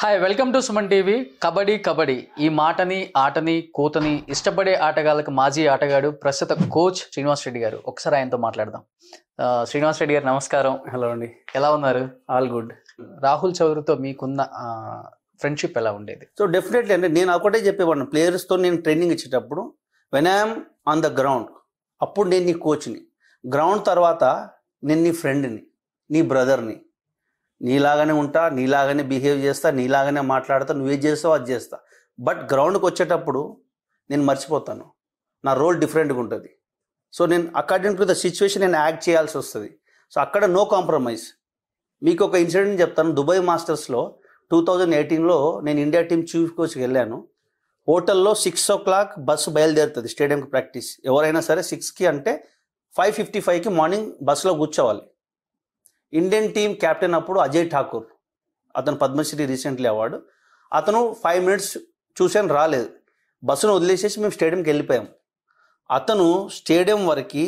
Hi welcome to Suman TV kabaddi kabaddi ఈ మాటని ఆటని కూతని ఇష్టపడే ఆటగాళ్ళకి మాజీ ఆటగాడు ప్రస్తుత కోచ్ శ్రీనివాస్ రెడ్డి గారు ఒకసారి ఆయనతో మాట్లాడదాం శ్రీనివాస్ రెడ్డి గారు నమస్కారం హలో అండి ఎలా ఉన్నారు ఆల్ గుడ్ రాహుల్ చౌదరితో మీకున్న ఫ్రెండ్షిప్ ఎలా ఉండేది సో డెఫినెట్లీ అంటే నేను ఒకటే చెప్పేవాడిని ప్లేయర్స్తో నేను ట్రైనింగ్ ఇచ్చేటప్పుడు when I'm on the ground అప్పుడు నేను నీ కోచ్ని గ్రౌండ్ తర్వాత నేను నీ ఫ్రెండ్ని నీ బ్రదర్ని నీలాగానే ఉంటా నీలాగానే బిహేవ్ చేస్తా నీలాగానే మాట్లాడతా నువ్వే చేస్తావు అది చేస్తా బట్ గ్రౌండ్కి వచ్చేటప్పుడు నేను మర్చిపోతాను నా రోల్ డిఫరెంట్గా ఉంటుంది సో నేను అకార్డింగ్ టు ద సిచ్యువేషన్ నేను యాక్ట్ చేయాల్సి వస్తుంది సో అక్కడ నో కాంప్రమైజ్ మీకు ఒక ఇన్సిడెంట్ చెప్తాను దుబాయ్ మాస్టర్స్లో టూ థౌజండ్ ఎయిటీన్లో నేను ఇండియా టీం చీఫ్ కోచ్కి వెళ్ళాను హోటల్లో సిక్స్ ఓ క్లాక్ బస్సు బయలుదేరుతుంది స్టేడియంకి ప్రాక్టీస్ ఎవరైనా సరే సిక్స్కి అంటే ఫైవ్ ఫిఫ్టీ ఫైవ్కి మార్నింగ్ బస్సులో కూర్చోవాలి ఇండియన్ టీం కెప్టెన్ అప్పుడు అజయ్ ఠాకూర్ అతను పద్మశ్రీ రీసెంట్లీ అవార్డు అతను ఫైవ్ మినిట్స్ చూశాను రాలేదు బస్సును వదిలేసేసి మేము స్టేడియంకి వెళ్ళిపోయాం అతను స్టేడియం వరకు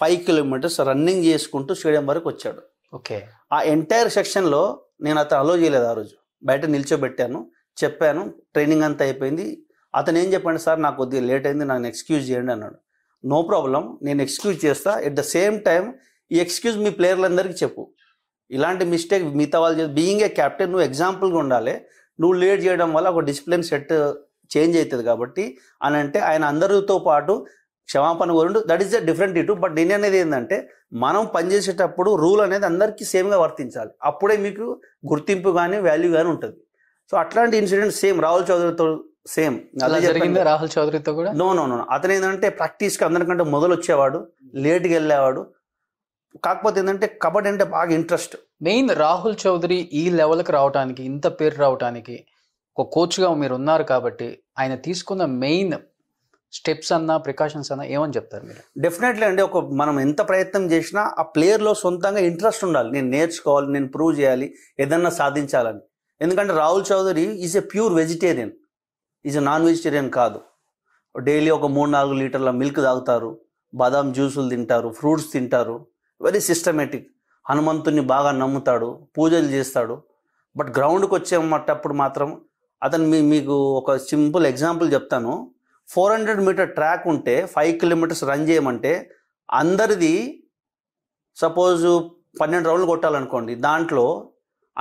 ఫైవ్ కిలోమీటర్స్ రన్నింగ్ చేసుకుంటూ స్టేడియం వరకు వచ్చాడు ఓకే ఆ ఎంటైర్ సెక్షన్లో నేను అతను అలో చేయలేదు ఆ రోజు బయట నిల్చోబెట్టాను చెప్పాను ట్రైనింగ్ అంతా అయిపోయింది అతను ఏం చెప్పండి సార్ నాకు కొద్దిగా లేట్ అయింది నాకు ఎక్స్క్యూజ్ చేయండి అన్నాడు నో ప్రాబ్లం నేను ఎక్స్క్యూజ్ చేస్తా ఎట్ ద సేమ్ టైం ఈ ఎక్స్క్యూజ్ మీ ప్లేయర్లందరికీ చెప్పు ఇలాంటి మిస్టేక్ మిగతా వాళ్ళు బీయింగ్ ఏ క్యాప్టెన్ నువ్వు ఎగ్జాంపుల్గా ఉండాలి నువ్వు లేట్ చేయడం వల్ల ఒక డిసిప్లిన్ సెట్ చేంజ్ అవుతుంది కాబట్టి అని అంటే ఆయన అందరితో పాటు క్షమాపణ కోరిండు దట్ ఈస్ ద డిఫరెంట్ ఇటు బట్ నేను అనేది ఏంటంటే మనం పనిచేసేటప్పుడు రూల్ అనేది అందరికీ సేమ్గా వర్తించాలి అప్పుడే మీకు గుర్తింపు కానీ వాల్యూ కానీ ఉంటుంది సో అట్లాంటి ఇన్సిడెంట్ సేమ్ రాహుల్ చౌదరితో సేమ్ రాహుల్ చౌదరితో కూడా నో నో నో అతను ఏంటంటే ప్రాక్టీస్కి అందరికంటే మొదలు వచ్చేవాడు లేట్గా వెళ్ళేవాడు కాకపోతే ఏంటంటే కబడ్డీ అంటే బాగా ఇంట్రెస్ట్ మెయిన్ రాహుల్ చౌదరి ఈ లెవెల్కి రావడానికి ఇంత పేరు రావడానికి ఒక కోచ్గా మీరు ఉన్నారు కాబట్టి ఆయన తీసుకున్న మెయిన్ స్టెప్స్ అన్నా ప్రికాషన్స్ అన్నా ఏమని చెప్తారు మీరు డెఫినెట్లీ అండి ఒక మనం ఎంత ప్రయత్నం చేసినా ఆ ప్లేయర్లో సొంతంగా ఇంట్రెస్ట్ ఉండాలి నేను నేర్చుకోవాలి నేను ప్రూవ్ చేయాలి ఏదన్నా సాధించాలని ఎందుకంటే Rahul Chaudhari is a pure vegetarian is non vegetarian కాదు డైలీ ఒక మూడు నాలుగు లీటర్ల మిల్క్ తాగుతారు బాదాం జ్యూసులు తింటారు ఫ్రూట్స్ తింటారు వెరీ సిస్టమేటిక్ హనుమంతుని బాగా నమ్ముతాడు పూజలు చేస్తాడు బట్ గ్రౌండ్కి వచ్చేమటప్పుడు మాత్రం అతను మీ మీకు ఒక సింపుల్ ఎగ్జాంపుల్ చెప్తాను ఫోర్ హండ్రెడ్ మీటర్ ట్రాక్ ఉంటే ఫైవ్ కిలోమీటర్స్ రన్ చేయమంటే అందరిది సపోజు పన్నెండు రౌండ్లు కొట్టాలనుకోండి దాంట్లో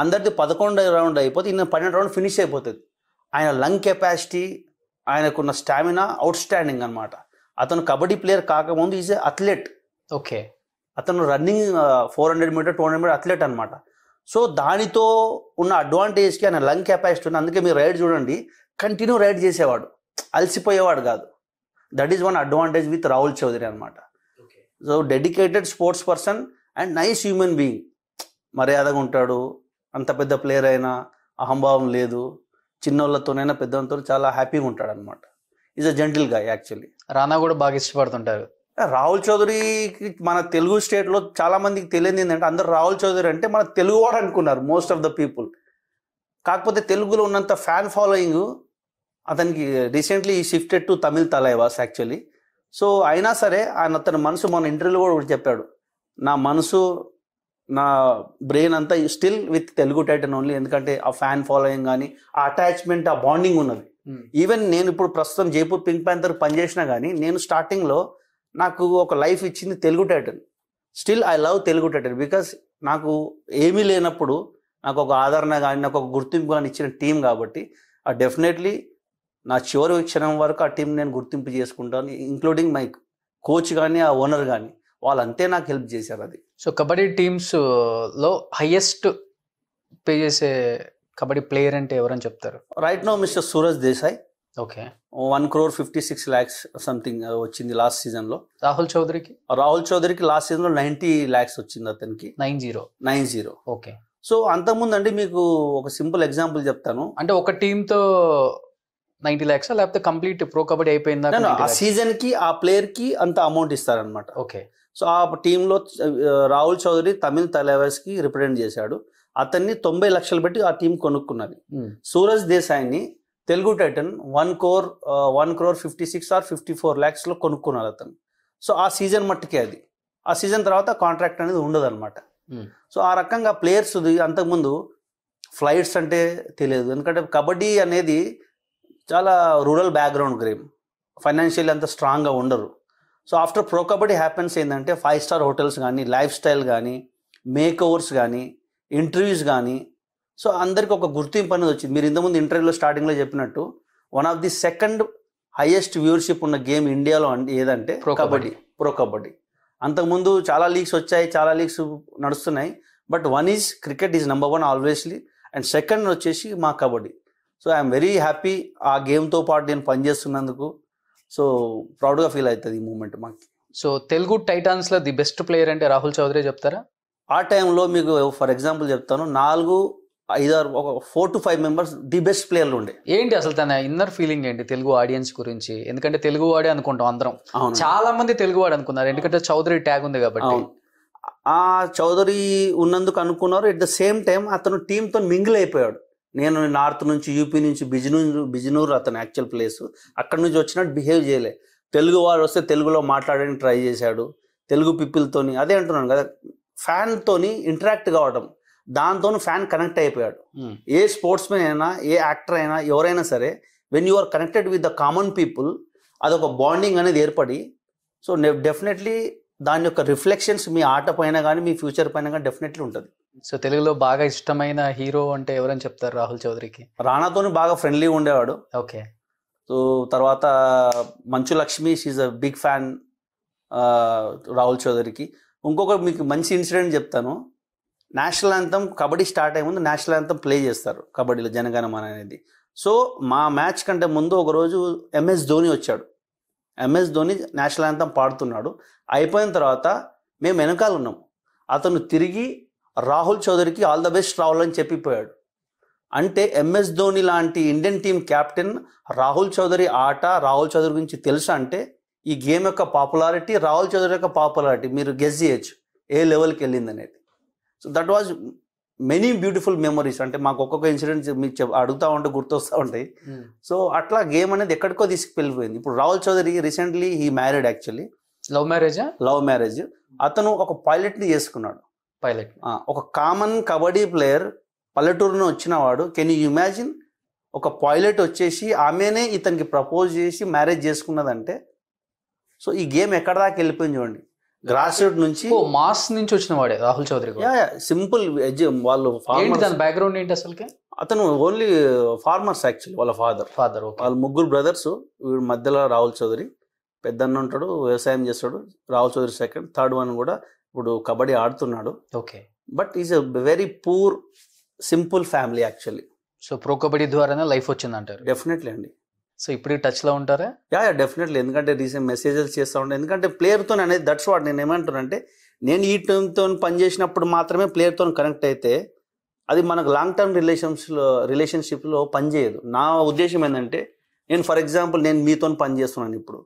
అందరిది పదకొండు రౌండ్ అయిపోతే ఇన్న పన్నెండు రౌండ్ ఫినిష్ అయిపోతుంది ఆయన లంగ్ కెపాసిటీ ఆయనకున్న స్టామినా అవుట్ స్టాండింగ్ అనమాట అతను కబడ్డీ ప్లేయర్ కాకముందు ఈజ్ అథ్లెట్ ఓకే అతను running four hundred metre two hundred metre athlete అనమాట సో దానితో ఉన్న అడ్వాంటేజ్కి ఆయన లంగ్ కెపాసిటీ ఉంది అందుకే మీరు రైడ్ చూడండి కంటిన్యూ రైడ్ చేసేవాడు అలసిపోయేవాడు కాదు that is one advantage with Rahul Chaudhari అనమాట so dedicated sports person and nice human being మర్యాదగా ఉంటాడు అంత పెద్ద ప్లేయర్ అయినా అహంభావం లేదు చిన్నోళ్ళతోనైనా వాళ్ళతో చాలా హ్యాపీగా ఉంటాడు అనమాట is a gentle guy actually Rana కూడా బాగా ఇష్టపడుతుంటారు రాహుల్ చౌదరికి మన తెలుగు స్టేట్లో చాలామందికి తెలియదు ఏంటంటే అందరు రాహుల్ చౌదరి అంటే మన వాడు అనుకున్నారు మోస్ట్ ఆఫ్ ద పీపుల్ కాకపోతే తెలుగులో ఉన్నంత ఫ్యాన్ ఫాలోయింగ్ అతనికి రీసెంట్లీ ఈ shifted to Tamil Thalaivas actually so అయినా సరే ఆయన అతని మనసు మన ఇంటర్వ్యూలో కూడా ఒకటి చెప్పాడు నా మనసు నా బ్రెయిన్ అంతా still with Telugu Titan only ఎందుకంటే ఆ ఫ్యాన్ ఫాలోయింగ్ కానీ ఆ అటాచ్మెంట్ ఆ బాండింగ్ ఉన్నది ఈవెన్ hmm. నేను ఇప్పుడు ప్రస్తుతం జైపూర్ పింక్ ప్యాంతర్ పనిచేసినా కానీ నేను స్టార్టింగ్లో నాకు ఒక లైఫ్ ఇచ్చింది Telugu Titan still I love Telugu Titan because నాకు ఏమీ లేనప్పుడు నాకు ఒక ఆదరణ కానీ నాకు ఒక గుర్తింపు కానీ ఇచ్చిన టీం కాబట్టి ఆ డెఫినెట్లీ నా చివరి క్షణం వరకు ఆ టీం నేను గుర్తింపు చేసుకుంటాను ఇంక్లూడింగ్ మై కోచ్ కానీ ఆ ఓనర్ కానీ వాళ్ళంతే నాకు హెల్ప్ చేశారు అది సో కబడ్డీ టీమ్స్ uh, లో హైయెస్ట్ పే చేసే కబడ్డీ ప్లేయర్ అంటే ఎవరని చెప్తారు right no mister Suraj Desai okay one crore fifty six lakhs something వచ్చింది లాస్ట్ సీజన్ లో రాహుల్ చౌదరికి రాహుల్ చౌదరికి లాస్ట్ సీజన్ లో నైన్టీ ల్యాక్స్ వచ్చింది అతనికి nine zero nine zero okay so అంతకుముందు అండి మీకు ఒక సింపుల్ ఎగ్జాంపుల్ చెప్తాను అంటే ఒక టీంతో నైన్టీ ల్యాక్స్ లేకపోతే కంప్లీట్ ప్రో కబడ్డీ అయిపోయిందా ఆ సీజన్ కి ఆ ప్లేయర్ కి అంత అమౌంట్ ఇస్తారనమాట ఓకే సో ఆ టీంలో రాహుల్ చౌదరి తమిళ తలెవర్స్ కి రిప్రజెంట్ చేశాడు అతన్ని తొంభై లక్షలు పెట్టి ఆ టీం కొనుక్కున్నది సూరజ్ దేశాయ్ని Telugu Titan one crore one crore fifty six or fifty four ల్యాక్స్లో కొనుక్కున్నారు అతను సో ఆ సీజన్ మట్టుకే అది ఆ సీజన్ తర్వాత కాంట్రాక్ట్ అనేది ఉండదు అనమాట hmm. సో ఆ రకంగా ప్లేయర్స్ అంతకుముందు ఫ్లైట్స్ అంటే తెలియదు ఎందుకంటే కబడ్డీ అనేది చాలా రూరల్ బ్యాక్గ్రౌండ్ గేమ్ ఫైనాన్షియల్ అంత స్ట్రాంగ్గా ఉండరు so after pro kabaddi happens ఏంటంటే ఫైవ్ స్టార్ హోటల్స్ కానీ లైఫ్ స్టైల్ కానీ మేక్ ఓవర్స్ కానీ ఇంటర్వ్యూస్ కానీ సో అందరికి ఒక గుర్తింపు అనేది వచ్చింది మీరు ఇంతకుముందు ఇంటర్వ్యూలో స్టార్టింగ్లో చెప్పినట్టు one of the second highest viewership ఉన్న గేమ్ ఇండియాలో ఏదంటే ప్రో కబడ్డీ ప్రో కబడ్డీ అంతకుముందు చాలా లీగ్స్ వచ్చాయి చాలా లీగ్స్ నడుస్తున్నాయి but one is cricket is number one always and second వచ్చేసి మా kabaddi so I'm very happy ఆ గేమ్తో పాటు నేను పనిచేస్తున్నందుకు సో ప్రౌడ్గా ఫీల్ అవుతుంది ఈ మూమెంట్ మాకు సో తెలుగు టైటాన్స్లో ది బెస్ట్ ప్లేయర్ అంటే రాహుల్ చౌదరి చెప్తారా ఆ టైంలో మీకు ఫర్ ఎగ్జాంపుల్ చెప్తాను నాలుగు ఐదారు ఒక four to five members the best ప్లేయర్లు ఉండే ఏంటి అసలు తన ఇన్నర్ ఫీలింగ్ ఏంటి తెలుగు ఆడియన్స్ గురించి ఎందుకంటే తెలుగు వాడే అనుకుంటాం అందరం చాలా మంది తెలుగు వాడు అనుకున్నారు ఎందుకంటే చౌదరి ట్యాగ్ ఉంది కాబట్టి ఆ చౌదరి ఉన్నందుకు అనుకున్నారు ఎట్ ద సేమ్ టైం అతను టీంతో మింగిల్ అయిపోయాడు నేను నార్త్ నుంచి యూపీ నుంచి బిజినూరు బిజినూరు అతను యాక్చువల్ ప్లేస్ అక్కడి నుంచి వచ్చినట్టు బిహేవ్ చేయలే తెలుగు వారు వస్తే తెలుగులో మాట్లాడడానికి ట్రై చేశాడు తెలుగు పిప్పులతోని అదే అంటున్నాను కదా ఫ్యాన్తోని ఇంటరాక్ట్ కావడం దాంతో ఫ్యాన్ కనెక్ట్ అయిపోయాడు ఏ స్పోర్ట్స్ మెన్ అయినా ఏ యాక్టర్ అయినా ఎవరైనా సరే when you are connected with the common people అదొక బాండింగ్ అనేది ఏర్పడి సో డెఫినెట్లీ దాని యొక్క రిఫ్లెక్షన్స్ మీ ఆట పైన కానీ మీ ఫ్యూచర్ పైన కానీ డెఫినెట్లీ ఉంటుంది సో తెలుగులో బాగా ఇష్టమైన హీరో అంటే ఎవరని చెప్తారు రాహుల్ చౌదరికి రానాతోని బాగా ఫ్రెండ్లీ ఉండేవాడు ఓకే సో తర్వాత Manchu Lakshmi she a big fan Rahul చౌదరికి ఇంకొక మీకు మంచి ఇన్సిడెంట్ చెప్తాను నేషనల్ అంతం కబడ్డీ స్టార్ట్ అయ్యే ముందు నేషనల్ అంతం ప్లే చేస్తారు కబడ్డీలో జనగణమన అనేది సో మా మ్యాచ్ కంటే ముందు ఒకరోజు ఎంఎస్ ధోని వచ్చాడు ఎంఎస్ ధోని నేషనల్ అంతం పాడుతున్నాడు అయిపోయిన తర్వాత మేము వెనకాల ఉన్నాం అతను తిరిగి రాహుల్ చౌదరికి ఆల్ ద బెస్ట్ రాహుల్ అని చెప్పిపోయాడు అంటే ఎంఎస్ ధోని లాంటి Indian team captain Rahul Chaudhari ఆట రాహుల్ చౌదరి గురించి తెలుసా అంటే ఈ గేమ్ యొక్క పాపులారిటీ రాహుల్ చౌదరి యొక్క పాపులారిటీ మీరు గెస్ చేయొచ్చు ఏ లెవెల్కి వెళ్ళింది అనేది so that was many beautiful memories అంటే మాకు ఒక్కొక్క ఇన్సిడెంట్స్ మీకు చెప్ అడుగుతూ ఉంటే గుర్తొస్తూ ఉంటాయి సో hmm. అట్లా గేమ్ అనేది ఎక్కడికో వెళ్ళిపోయింది ఇప్పుడు Rahul Chaudhari recently he married actually love marriage love marriage అతను ఒక పైలట్ని చేసుకున్నాడు పైలట్ ఒక కామన్ కబడ్డీ ప్లేయర్ పల్లెటూరును వచ్చినవాడు కెన్ యూ ఇమాజిన్ ఒక పైలట్ వచ్చేసి ఆమెనే ఇతనికి ప్రపోజ్ చేసి మ్యారేజ్ చేసుకున్నదంటే సో ఈ గేమ్ ఎక్కడ దాకా వెళ్ళిపోయింది చూడండి గ్రాస్ రూట్ నుంచి ఓ మాస్ నుంచి వచ్చిన వాడే రాహుల్ చౌదరి సింపుల్ వాళ్ళు బ్యాక్గ్రౌండ్ ఏంటి అసలుకి అతను ఓన్లీ ఫార్మర్స్ యాక్చువల్లీ వాళ్ళ ఫాదర్ ఫాదర్ వాళ్ళ ముగ్గురు బ్రదర్స్ వీడు మధ్యలో రాహుల్ చౌదరి పెద్దన్న ఉంటాడు వ్యవసాయం చేస్తాడు Rahul Chaudhari second third one కూడా ఇప్పుడు కబడ్డీ ఆడుతున్నాడు okay but is a very poor simple family actually so pro kabaddi ద్వారానే లైఫ్ వచ్చింది అంటారు డెఫినెట్లీ అండి సో ఇప్పుడు టచ్లో ఉంటారా యా డెఫినెట్లీ ఎందుకంటే రీసెంట్ మెసేజెస్ చేస్తూ ఉంటాయి ఎందుకంటే ప్లేయర్తో అనేది దట్స్ వాట్ నేను ఏమంటానంటే నేను ఈ పని చేసినప్పుడు మాత్రమే తో కనెక్ట్ అయితే అది మనకు లాంగ్ టర్మ్ రిలేషన్స్లో రిలేషన్షిప్లో పనిచేయదు నా ఉద్దేశం ఏంటంటే నేను ఫర్ ఎగ్జాంపుల్ నేను మీతో పనిచేస్తున్నాను ఇప్పుడు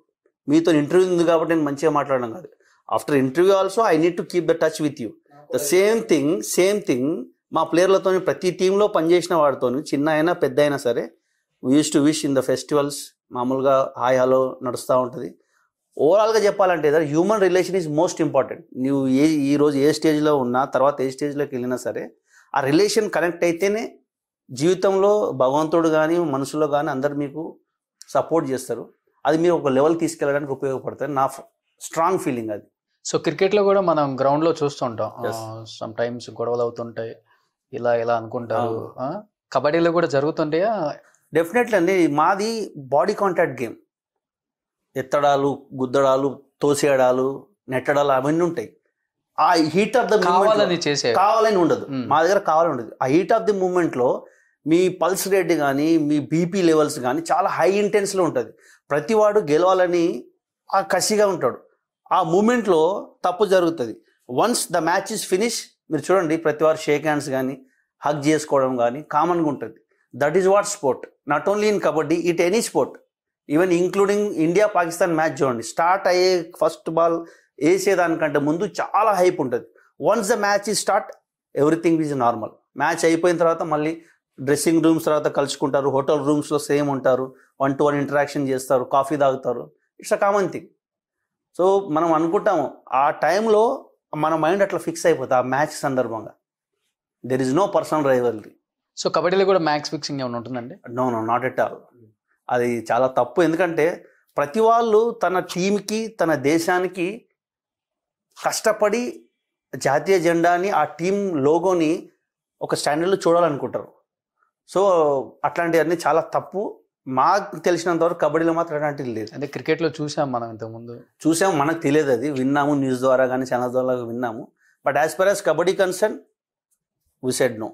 మీతో ఇంటర్వ్యూ ఉంది కాబట్టి నేను మంచిగా మాట్లాడడం కాదు after interview also I need to keep the touch with you the same thing same thing మా ప్లేయర్లతో ప్రతి టీంలో పనిచేసిన వాడితో చిన్న అయినా పెద్ద అయినా సరే we use to wish in the festivals మామూలుగా హాయాలో నడుస్తూ ఉంటుంది ఓవరాల్గా చెప్పాలంటే sir human relation is most important నువ్వు ఏ ఈ రోజు ఏ స్టేజ్లో ఉన్నా తర్వాత ఏ స్టేజ్లోకి వెళ్ళినా సరే ఆ రిలేషన్ కనెక్ట్ అయితేనే జీవితంలో భగవంతుడు కానీ మనుషుల్లో కానీ అందరు మీకు సపోర్ట్ చేస్తారు అది మీరు ఒక లెవెల్ తీసుకెళ్ళడానికి ఉపయోగపడుతుంది నా స్ట్రాంగ్ ఫీలింగ్ అది సో క్రికెట్లో కూడా మనం గ్రౌండ్లో చూస్తుంటాం సమ్ టైమ్స్ గొడవలు అవుతుంటాయి ఇలా ఇలా అనుకుంటారు కబడ్డీలో కూడా జరుగుతుంటాయా డెఫినెట్లీ అండి మాది బాడీ కాంటాక్ట్ గేమ్ ఎత్తడాలు గుద్దడాలు తోసేయడాలు నెట్టడాలు అవన్నీ ఉంటాయి ఆ హీట్ ఆఫ్ ద చేసే కావాలని ఉండదు మా దగ్గర కావాలని ఉండదు ఆ హీట్ ఆఫ్ ది మూమెంట్లో మీ పల్స్ రేట్ కానీ మీ బీపీ లెవెల్స్ కానీ చాలా హై ఇంటెన్స్లో ఉంటుంది ప్రతివాడు గెలవాలని ఆ కసిగా ఉంటాడు ఆ మూమెంట్లో తప్పు జరుగుతుంది once the match is finish మీరు చూడండి ప్రతివారు షేక్ హ్యాండ్స్ కానీ హగ్ చేసుకోవడం కానీ కామన్గా ఉంటుంది that is what sport not only in kabaddi it any sport even including India Pakistan match చూడండి స్టార్ట్ అయ్యే ఫస్ట్ బాల్ వేసేదానికంటే ముందు చాలా హైప్ ఉంటుంది once the match is start everything is normal match అయిపోయిన తర్వాత మళ్ళీ డ్రెస్సింగ్ రూమ్స్ తర్వాత కలుసుకుంటారు హోటల్ రూమ్స్లో సేమ్ ఉంటారు వన్ టు వన్ ఇంటరాక్షన్ చేస్తారు కాఫీ తాగుతారు it's a common thing so మనం అనుకుంటాము ఆ టైంలో మన మైండ్ అట్లా ఫిక్స్ అయిపోతుంది ఆ మ్యాచ్ సందర్భంగా there is no personal rivalry so కబడ్డీలో కూడా మ్యాక్స్ ఫిక్సింగ్ ఏమైనా ఉంటుందండి no no not at all అది చాలా తప్పు ఎందుకంటే ప్రతి వాళ్ళు తన టీంకి తన దేశానికి కష్టపడి జాతీయ జెండాని ఆ టీం లోగోని ఒక స్టాండర్డ్లో చూడాలనుకుంటారు సో అట్లాంటివన్నీ చాలా తప్పు మాకు తెలిసినంత వరకు కబడ్డీలో మాత్రం అలాంటివి లేదు అంటే క్రికెట్లో చూసాం మనం ఇంతకుముందు చూసాం మనకు తెలియదు అది విన్నాము న్యూస్ ద్వారా కానీ ఛానల్ ద్వారా విన్నాము but as per as kabaddi concern we said no